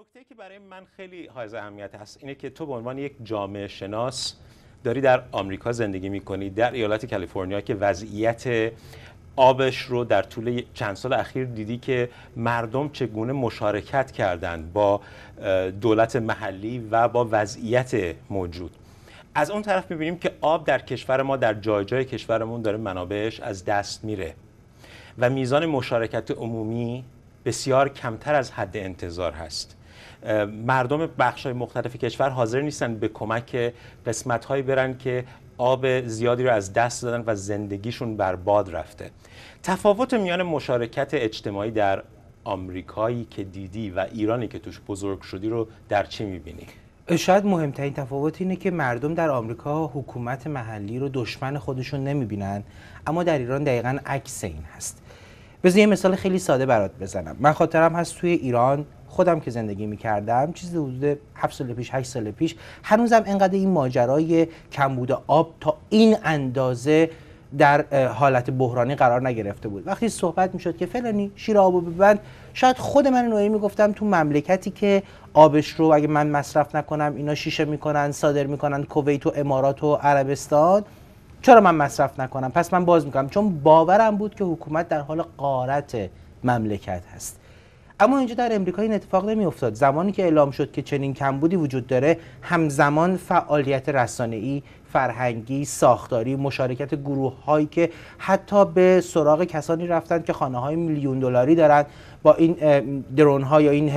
نکته که برای من خیلی حائز اهمیت هست اینه که تو به عنوان یک جامعه شناس داری در آمریکا زندگی میکنی در ایالت کالیفرنیا که وضعیت آبش رو در طول چند سال اخیر دیدی که مردم چگونه مشارکت کردند با دولت محلی و با وضعیت موجود از اون طرف میبینیم که آب در کشور ما در جای جای کشورمون داره منابعش از دست میره و میزان مشارکت عمومی بسیار کمتر از حد انتظار هست مردم بخش های مختلف کشور حاضر نیستن به کمک قسمت هایی برن که آب زیادی رو از دست دادن و زندگیشون بر باد رفته تفاوت میان مشارکت اجتماعی در آمریکایی که دیدی و ایرانی که توش بزرگ شدی رو در چی میبینی؟ شاید مهمترین تفاوت اینه که مردم در آمریکا حکومت محلی رو دشمن خودشون نمیبینن اما در ایران دقیقا عکس این هست بذار یه مثال خیلی ساده برات بزنم من خاطرم هست توی ایران خودم که زندگی میکردم چیز حدود 7 سال پیش 8 سال پیش هنوزم انقدر این ماجرای کمبود آب تا این اندازه در حالت بحرانی قرار نگرفته بود وقتی صحبت میشد که فلانی شیر آبو ببند شاید خود من نوعی میگفتم تو مملکتی که آبش رو اگه من مصرف نکنم اینا شیشه میکنن صادر میکنن کویت و امارات و عربستان چرا من مصرف نکنم پس من باز میکنم چون باورم بود که حکومت در حال قارت مملکت هست اما اینجا در امریکا این اتفاق نمیافتاد زمانی که اعلام شد که چنین کمبودی وجود داره همزمان فعالیت ای فرهنگی ساختاری مشارکت گروه هایی که حتی به سراغ کسانی رفتند که خانه های میلیون دلاری دارند با این درون ها یا این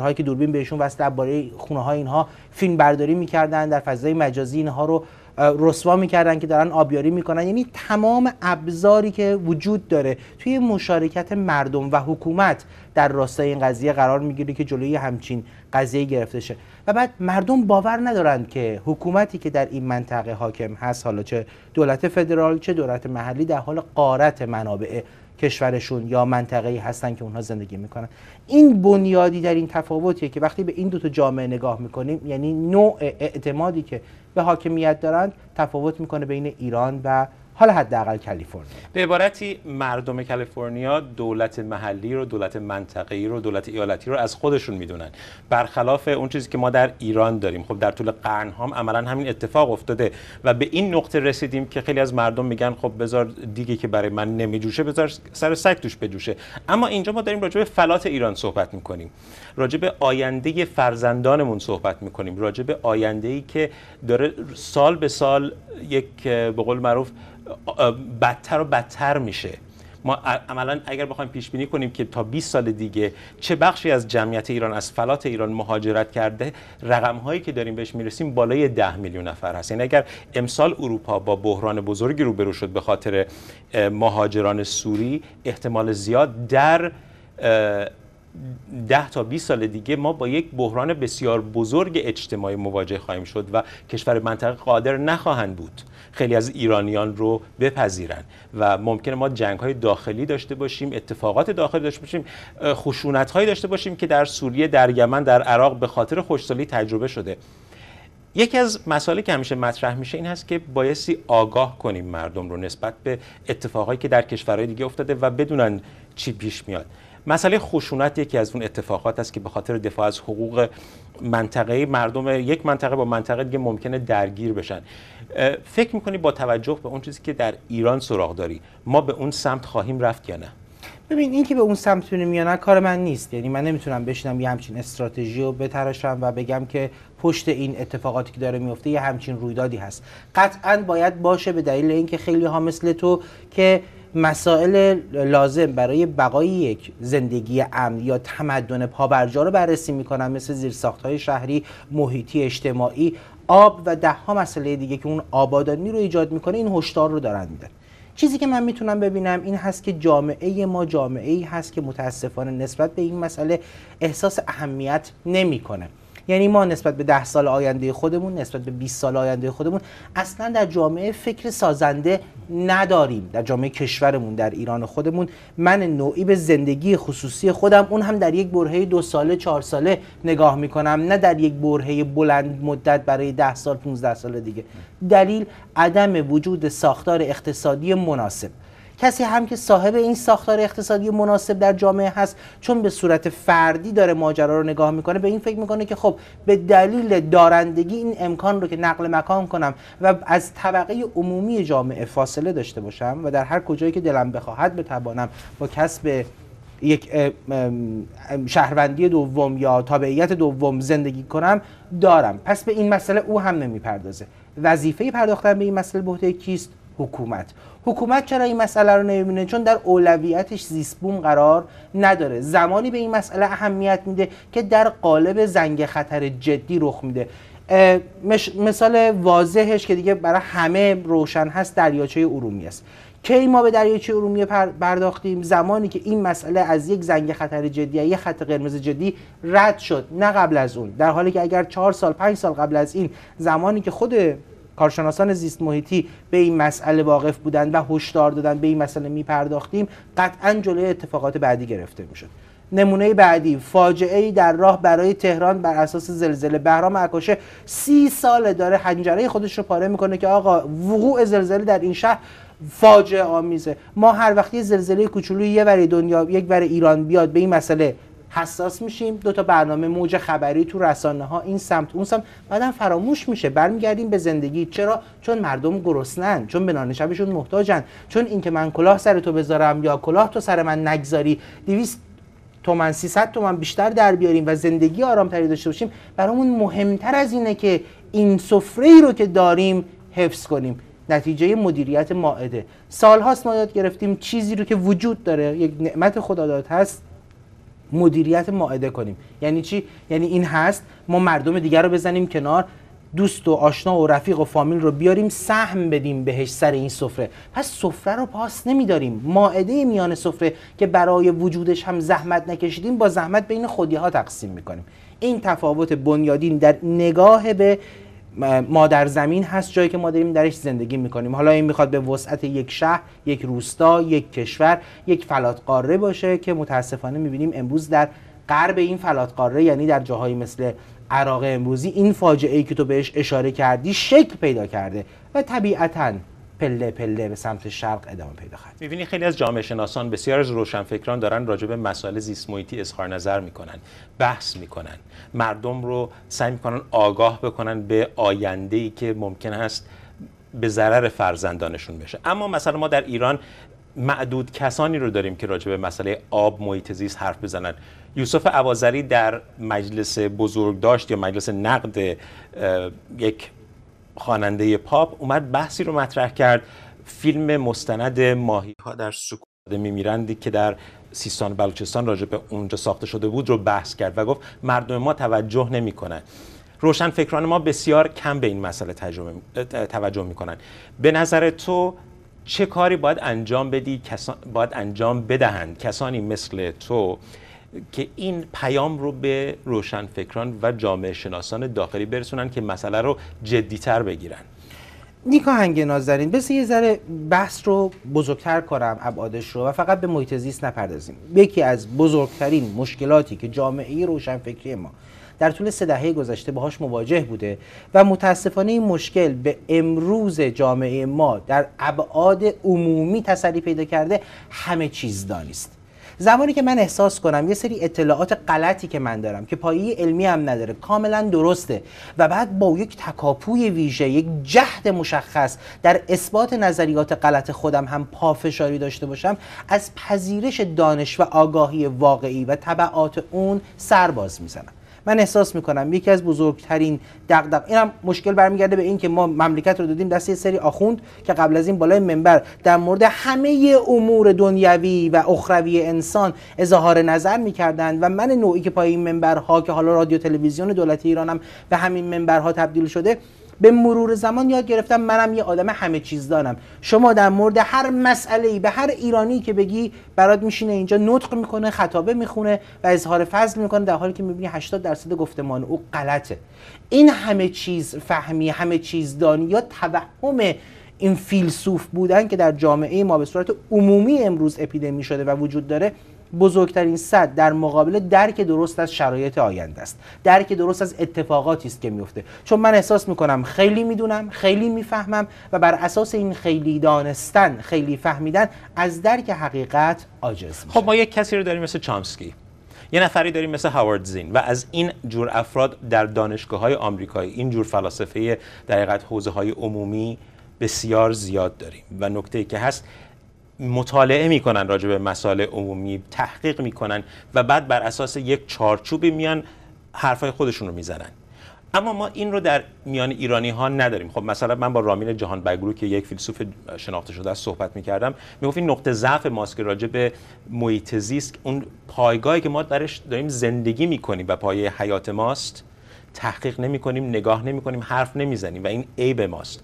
هایی که دوربین بهشون وصل درباره خونه های اینها فیلم برداری میکردن در فضای مجازی اینها رو رسوا میکردن که دارن آبیاری میکنن یعنی تمام ابزاری که وجود داره توی مشارکت مردم و حکومت در راستای این قضیه قرار میگیره که جلوی همچین قضیه گرفته شه و بعد مردم باور ندارند که حکومتی که در این منطقه حاکم هست حالا چه دولت فدرال چه دولت محلی در حال قارت منابع کشورشون یا منطقه‌ای هستن که اونها زندگی میکنن این بنیادی در این تفاوتیه که وقتی به این دو تا جامعه نگاه میکنیم یعنی نوع اعتمادی که به حاکمیت دارند تفاوت میکنه بین ایران و حالا حداقل کالیفرنیا به عبارتی مردم کالیفرنیا دولت محلی رو دولت منطقه‌ای رو دولت ایالتی رو از خودشون میدونن برخلاف اون چیزی که ما در ایران داریم خب در طول قرن هم عملا همین اتفاق افتاده و به این نقطه رسیدیم که خیلی از مردم میگن خب بذار دیگه که برای من نمیجوشه بذار سر سگ توش بجوشه اما اینجا ما داریم راجع به فلات ایران صحبت میکنیم راجع به آینده فرزندانمون صحبت میکنیم راجع به آینده ای که داره سال به سال یک به قول معروف بدتر و بدتر میشه ما عملا اگر بخوایم پیش بینی کنیم که تا 20 سال دیگه چه بخشی از جمعیت ایران از فلات ایران مهاجرت کرده رقم هایی که داریم بهش میرسیم بالای 10 میلیون نفر هست یعنی اگر امسال اروپا با بحران بزرگی روبرو شد به خاطر مهاجران سوری احتمال زیاد در ده تا 20 سال دیگه ما با یک بحران بسیار بزرگ اجتماعی مواجه خواهیم شد و کشور منطقه قادر نخواهند بود خیلی از ایرانیان رو بپذیرن و ممکنه ما جنگ های داخلی داشته باشیم اتفاقات داخلی داشته باشیم خشونت هایی داشته باشیم که در سوریه در یمن در عراق به خاطر خوشسالی تجربه شده یکی از مسائلی که همیشه مطرح میشه این هست که بایستی آگاه کنیم مردم رو نسبت به اتفاقهایی که در کشورهای دیگه افتاده و بدونن چی پیش میاد مسئله خشونت یکی از اون اتفاقات است که به خاطر دفاع از حقوق منطقه مردم یک منطقه با منطقه دیگه ممکنه درگیر بشن فکر میکنی با توجه به اون چیزی که در ایران سراغ داری ما به اون سمت خواهیم رفت یا نه ببین این که به اون سمت میتونیم کار من نیست یعنی من نمیتونم بشینم یه همچین استراتژی رو بتراشم و بگم که پشت این اتفاقاتی که داره میفته یه همچین رویدادی هست قطعا باید باشه به دلیل اینکه خیلی ها مثل تو که مسائل لازم برای بقای یک زندگی امن یا تمدن پابرجا رو بررسی میکنن مثل های شهری محیطی اجتماعی آب و دهها مسئله دیگه که اون آبادانی رو ایجاد میکنه این هشدار رو دارن میدن چیزی که من میتونم ببینم این هست که جامعه ما جامعه ای هست که متاسفانه نسبت به این مسئله احساس اهمیت نمیکنه یعنی ما نسبت به ده سال آینده خودمون نسبت به 20 سال آینده خودمون اصلا در جامعه فکر سازنده نداریم در جامعه کشورمون در ایران خودمون من نوعی به زندگی خصوصی خودم اون هم در یک برهه دو ساله چهار ساله نگاه میکنم نه در یک برهه بلند مدت برای ده سال 15 سال دیگه دلیل عدم وجود ساختار اقتصادی مناسب کسی هم که صاحب این ساختار اقتصادی مناسب در جامعه هست چون به صورت فردی داره ماجرا رو نگاه میکنه به این فکر میکنه که خب به دلیل دارندگی این امکان رو که نقل مکان کنم و از طبقه عمومی جامعه فاصله داشته باشم و در هر کجایی که دلم بخواهد بتوانم با کسب یک شهروندی دوم یا تابعیت دوم زندگی کنم دارم پس به این مسئله او هم نمیپردازه وظیفه پرداختن به این مسئله به کیست حکومت حکومت چرا این مسئله رو نمیبینه چون در اولویتش زیستبوم قرار نداره زمانی به این مسئله اهمیت میده که در قالب زنگ خطر جدی رخ میده مثال واضحش که دیگه برای همه روشن هست دریاچه ارومیه است کی ما به دریاچه ارومیه پرداختیم زمانی که این مسئله از یک زنگ خطر جدی یک خط قرمز جدی رد شد نه قبل از اون در حالی که اگر چهار سال پنج سال قبل از این زمانی که خود کارشناسان زیست محیطی به این مسئله واقف بودند و هشدار دادن به این مسئله میپرداختیم قطعا جلوی اتفاقات بعدی گرفته میشد نمونه بعدی فاجعه ای در راه برای تهران بر اساس زلزله بهرام عکاشه سی سال داره حنجره خودش رو پاره میکنه که آقا وقوع زلزله در این شهر فاجعه آمیزه ما هر وقتی زلزله کوچولوی یه برای دنیا یک ور ایران بیاد به این مسئله حساس میشیم دو تا برنامه موج خبری تو رسانه ها این سمت اون سمت بعدا فراموش میشه برمیگردیم به زندگی چرا چون مردم گرسنن چون به نان محتاجن چون اینکه من کلاه سر تو بذارم یا کلاه تو سر من نگذاری 200 تومن 300 تومن بیشتر در بیاریم و زندگی تری داشته باشیم برامون مهمتر از اینه که این سفره ای رو که داریم حفظ کنیم نتیجه مدیریت ماعده سالهاست ما یاد گرفتیم چیزی رو که وجود داره یک نعمت خداداد هست مدیریت ماعده کنیم یعنی چی یعنی این هست ما مردم دیگر رو بزنیم کنار دوست و آشنا و رفیق و فامیل رو بیاریم سهم بدیم بهش سر این سفره پس سفره رو پاس نمیداریم ماعده میان سفره که برای وجودش هم زحمت نکشیدیم با زحمت بین خودی ها تقسیم میکنیم این تفاوت بنیادین در نگاه به مادر زمین هست جایی که ما داریم درش زندگی میکنیم حالا این میخواد به وسعت یک شهر یک روستا یک کشور یک فلات قاره باشه که متاسفانه میبینیم امروز در غرب این فلات قاره یعنی در جاهایی مثل عراق امروزی این فاجعه ای که تو بهش اشاره کردی شکل پیدا کرده و طبیعتاً پله پله به سمت شرق ادامه پیدا خواهد میبینی خیلی از جامعه شناسان بسیار از روشنفکران دارن راجع به مسائل زیست محیطی اظهار نظر میکنن بحث میکنن مردم رو سعی میکنن آگاه بکنن به آینده ای که ممکن است به ضرر فرزندانشون بشه اما مثلا ما در ایران معدود کسانی رو داریم که راجع به مسئله آب محیط زیست حرف بزنن یوسف عوازری در مجلس بزرگ یا مجلس نقد یک خواننده پاپ اومد بحثی رو مطرح کرد فیلم مستند ماهی ها در سکوت میمیرندی که در سیستان بلوچستان راجع به اونجا ساخته شده بود رو بحث کرد و گفت مردم ما توجه نمیکنن روشن فکران ما بسیار کم به این مسئله توجه میکنن به نظر تو چه کاری باید انجام بدی باید انجام بدهند کسانی مثل تو که این پیام رو به روشنفکران و جامعه شناسان داخلی برسونن که مسئله رو جدیتر بگیرن نیکا هنگ نازنین بس یه ذره بحث رو بزرگتر کنم ابعادش رو و فقط به محیط زیست نپردازیم یکی از بزرگترین مشکلاتی که جامعه روشنفکری ما در طول سه دهه گذشته باهاش مواجه بوده و متاسفانه این مشکل به امروز جامعه ما در ابعاد عمومی تسری پیدا کرده همه چیز دانیست زمانی که من احساس کنم یه سری اطلاعات غلطی که من دارم که پایه علمی هم نداره کاملا درسته و بعد با یک تکاپوی ویژه یک جهد مشخص در اثبات نظریات غلط خودم هم پافشاری داشته باشم از پذیرش دانش و آگاهی واقعی و طبعات اون سرباز میزنم من احساس میکنم یکی از بزرگترین دغدغه اینم مشکل برمیگرده به اینکه ما مملکت رو دادیم دست یه سری آخوند که قبل از این بالای منبر در مورد همه امور دنیوی و اخروی انسان اظهار نظر میکردند و من نوعی که پای این منبرها که حالا رادیو تلویزیون دولتی ایرانم به همین منبرها تبدیل شده به مرور زمان یاد گرفتم منم یه آدم همه چیز دارم شما در مورد هر مسئله ای به هر ایرانی که بگی برات میشینه اینجا نطق میکنه خطابه میخونه و اظهار فضل میکنه در حالی که میبینی 80 درصد گفتمان او غلطه این همه چیز فهمی همه چیز دانی یا توهم این فیلسوف بودن که در جامعه ما به صورت عمومی امروز اپیدمی شده و وجود داره بزرگترین صد در مقابل درک درست از شرایط آینده است درک درست از اتفاقاتی است که میفته چون من احساس میکنم خیلی میدونم خیلی میفهمم و بر اساس این خیلی دانستن خیلی فهمیدن از درک حقیقت عاجز خب ما یک کسی رو داریم مثل چامسکی یه نفری داریم مثل هاوارد زین و از این جور افراد در دانشگاه های آمریکایی این جور فلاسفه در حقیقت حوزه های عمومی بسیار زیاد داریم و نکته که هست مطالعه میکنن راجع به مسائل عمومی تحقیق میکنن و بعد بر اساس یک چارچوبی میان حرفای خودشون رو میزنن اما ما این رو در میان ایرانی ها نداریم خب مثلا من با رامین جهان بگرو که یک فیلسوف شناخته شده است صحبت میکردم میگفت این نقطه ضعف ماست که راجع به محیط زیست اون پایگاهی که ما درش داریم زندگی میکنیم و پایه حیات ماست تحقیق نمیکنیم نگاه نمیکنیم حرف نمیزنیم و این عیب ماست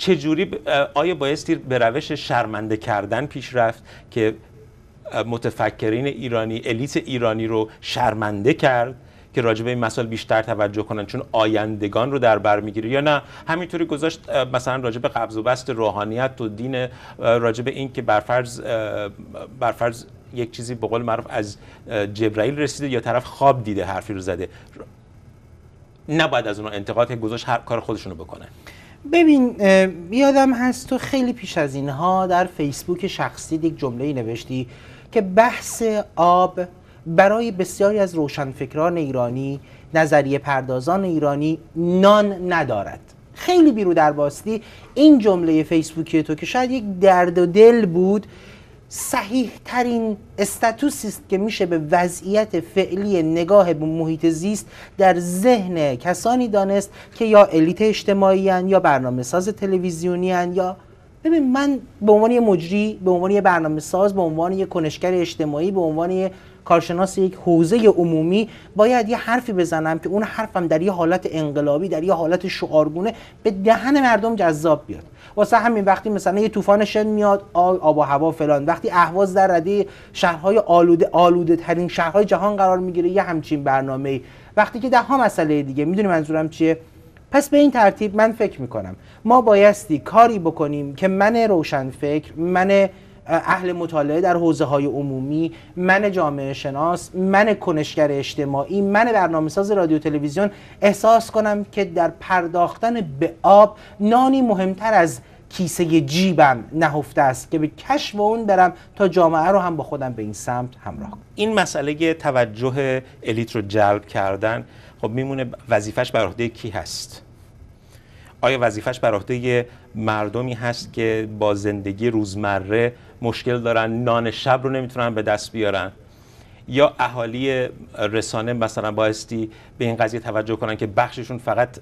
چجوری آیا بایستی به روش شرمنده کردن پیش رفت که متفکرین ایرانی الیت ایرانی رو شرمنده کرد که راجع به این مسائل بیشتر توجه کنن چون آیندگان رو در بر میگیره یا نه همینطوری گذاشت مثلا راجع به قبض و بست روحانیت و دین راجع به این که برفرض برفرض یک چیزی به قول معروف از جبرائیل رسیده یا طرف خواب دیده حرفی رو زده نباید از اون انتقاد که گذاشت هر کار خودشونو بکنه. ببین یادم هست تو خیلی پیش از اینها در فیسبوک شخصی یک جمله نوشتی که بحث آب برای بسیاری از روشنفکران ایرانی نظریه پردازان ایرانی نان ندارد خیلی بیرو در باستی این جمله فیسبوکی تو که شاید یک درد و دل بود صحیح ترین استاتوسی است که میشه به وضعیت فعلی نگاه به محیط زیست در ذهن کسانی دانست که یا الیت اجتماعی هن، یا برنامه ساز تلویزیونی هن، یا ببین من به عنوان یه مجری به عنوان یه برنامه ساز به عنوان یه کنشگر اجتماعی به عنوان کارشناس یک حوزه عمومی باید یه حرفی بزنم که اون حرفم در یه حالت انقلابی در یه حالت شعارگونه به دهن مردم جذاب بیاد واسه همین وقتی مثلا یه طوفان شن میاد آب و هوا فلان وقتی اهواز در ردی شهرهای آلوده آلوده ترین شهرهای جهان قرار میگیره یه همچین برنامه ای وقتی که ده ها مسئله دیگه میدونی منظورم چیه پس به این ترتیب من فکر میکنم ما بایستی کاری بکنیم که من فکر من اهل مطالعه در حوزه های عمومی من جامعه شناس من کنشگر اجتماعی من برنامه ساز رادیو تلویزیون احساس کنم که در پرداختن به آب نانی مهمتر از کیسه جیبم نهفته است که به و اون برم تا جامعه رو هم با خودم به این سمت همراه کنم این مسئله توجه الیت رو جلب کردن خب میمونه وظیفش بر کی هست آیا وظیفش بر عهده مردمی هست که با زندگی روزمره مشکل دارن نان شب رو نمیتونن به دست بیارن یا اهالی رسانه مثلا بایستی به این قضیه توجه کنن که بخششون فقط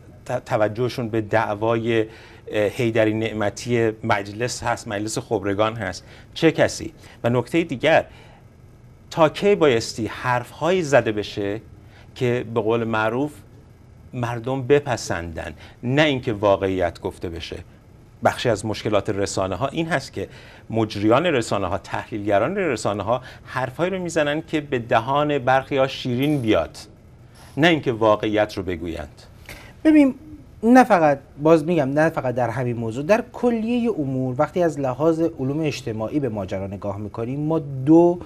توجهشون به دعوای هیدری نعمتی مجلس هست مجلس خبرگان هست چه کسی و نکته دیگر تا کی بایستی حرفهایی زده بشه که به قول معروف مردم بپسندن نه اینکه واقعیت گفته بشه بخشی از مشکلات رسانه ها این هست که مجریان رسانه ها تحلیلگران رسانه ها حرفهایی رو میزنن که به دهان برخی ها شیرین بیاد نه اینکه واقعیت رو بگویند ببین نه فقط باز میگم نه فقط در همین موضوع در کلیه امور وقتی از لحاظ علوم اجتماعی به ماجرا نگاه میکنیم ما دو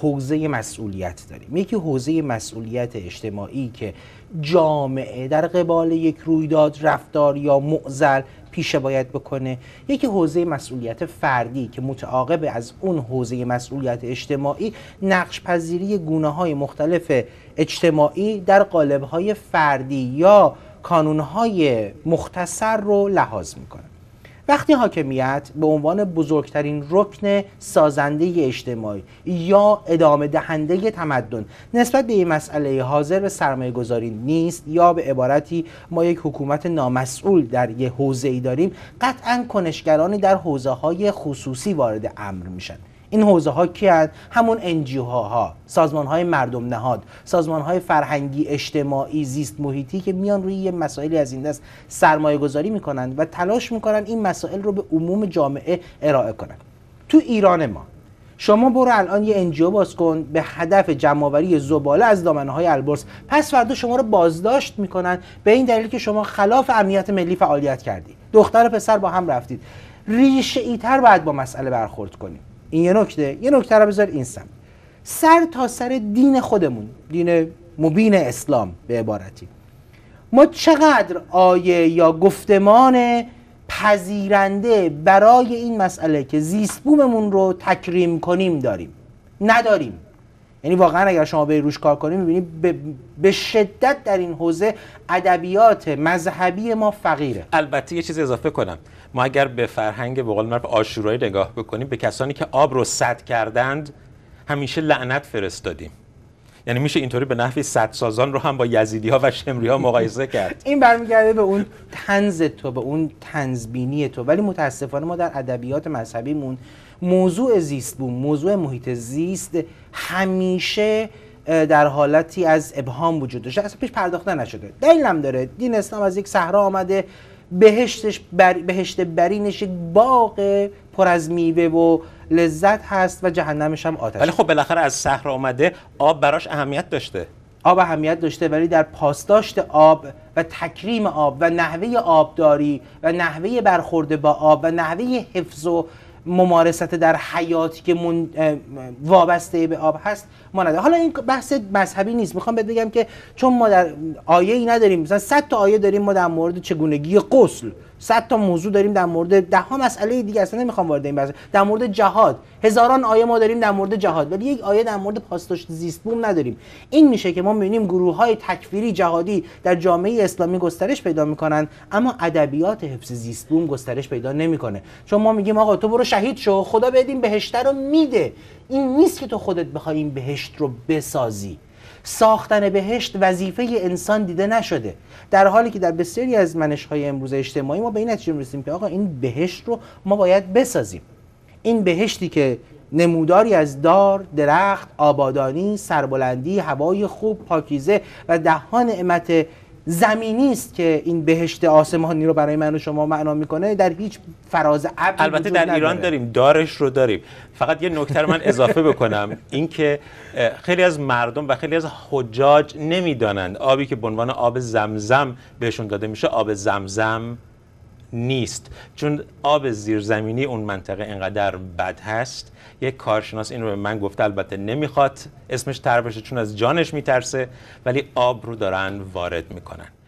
حوزه مسئولیت داریم یکی حوزه مسئولیت اجتماعی که جامعه در قبال یک رویداد رفتار یا معزل پیشه باید بکنه یکی حوزه مسئولیت فردی که متعاقب از اون حوزه مسئولیت اجتماعی نقش پذیری گونه های مختلف اجتماعی در قالب های فردی یا کانون های مختصر رو لحاظ میکنه وقتی حاکمیت به عنوان بزرگترین رکن سازنده اجتماعی یا ادامه دهنده تمدن نسبت به این مسئله حاضر به سرمایه گذاری نیست یا به عبارتی ما یک حکومت نامسئول در یه حوزه ای داریم قطعا کنشگرانی در حوزه های خصوصی وارد امر میشن این حوزه ها کی همون انجیو ها ها سازمان های مردم نهاد سازمان های فرهنگی اجتماعی زیست محیطی که میان روی یه مسائلی از این دست سرمایه گذاری میکنن و تلاش میکنن این مسائل رو به عموم جامعه ارائه کنند تو ایران ما شما برو الان یه انجیو باز کن به هدف جمعآوری زباله از دامنه های البرز پس فردا شما رو بازداشت میکنن به این دلیل که شما خلاف امنیت ملی فعالیت کردید. دختر و پسر با هم رفتید ریشه ایتر باید با مسئله برخورد کنیم این یه نکته یه نکته رو بذار این سمت سر تا سر دین خودمون دین مبین اسلام به عبارتی ما چقدر آیه یا گفتمان پذیرنده برای این مسئله که زیست بوممون رو تکریم کنیم داریم نداریم یعنی واقعا اگر شما به روش کار کنیم میبینید به،, به شدت در این حوزه ادبیات مذهبی ما فقیره البته یه چیز اضافه کنم ما اگر به فرهنگ به قول معروف آشورایی نگاه بکنیم به کسانی که آب رو صد کردند همیشه لعنت فرستادیم یعنی میشه اینطوری به نحوی سازان رو هم با یزیدی ها و شمری ها مقایسه کرد این برمیگرده به اون تنز تو به اون تنزبینی تو ولی متاسفانه ما در ادبیات مذهبیمون موضوع زیست بود موضوع محیط زیست همیشه در حالتی از ابهام وجود داشته اصلا پیش پرداخته نشده دلیل داره دین اسلام از یک صحرا آمده بهشتش بهشت برینش یک باغ پر از میوه و لذت هست و جهنمش هم آتش ولی خب بالاخره از صحرا آمده آب براش اهمیت داشته آب اهمیت داشته ولی در پاسداشت آب و تکریم آب و نحوه آبداری و نحوه برخورده با آب و نحوه حفظ و ممارست در حیاتی که من وابسته به آب هست ما نداریم حالا این بحث مذهبی نیست میخوام بهت بگم که چون ما در آیه ای نداریم مثلا 100 تا آیه داریم ما در مورد چگونگی غسل صد تا موضوع داریم در مورد ده ها مسئله دیگه اصلا نمیخوام وارد این بحث در مورد جهاد هزاران آیه ما داریم در مورد جهاد ولی یک آیه در مورد پاسداشت زیست نداریم این میشه که ما میبینیم گروه های تکفیری جهادی در جامعه اسلامی گسترش پیدا میکنن اما ادبیات حفظ زیستبوم گسترش پیدا نمیکنه چون ما میگیم آقا تو برو شهید شو خدا بدیم بهشت رو میده این نیست که تو خودت بخوای این بهشت رو بسازی ساختن بهشت وظیفه انسان دیده نشده در حالی که در بسیاری از منش امروز اجتماعی ما به این نتیجه رسیدیم که آقا این بهشت رو ما باید بسازیم این بهشتی که نموداری از دار، درخت، آبادانی، سربلندی، هوای خوب، پاکیزه و دهان امت زمینی است که این بهشت آسمانی رو برای من و شما معنا میکنه در هیچ فراز البته در ایران داریم دارش رو داریم فقط یه نکته من اضافه بکنم اینکه خیلی از مردم و خیلی از حجاج نمیدانند آبی که به عنوان آب زمزم بهشون داده میشه آب زمزم نیست چون آب زیرزمینی اون منطقه انقدر بد هست یک کارشناس این رو به من گفته البته نمیخواد اسمش تر بشه چون از جانش میترسه ولی آب رو دارن وارد میکنن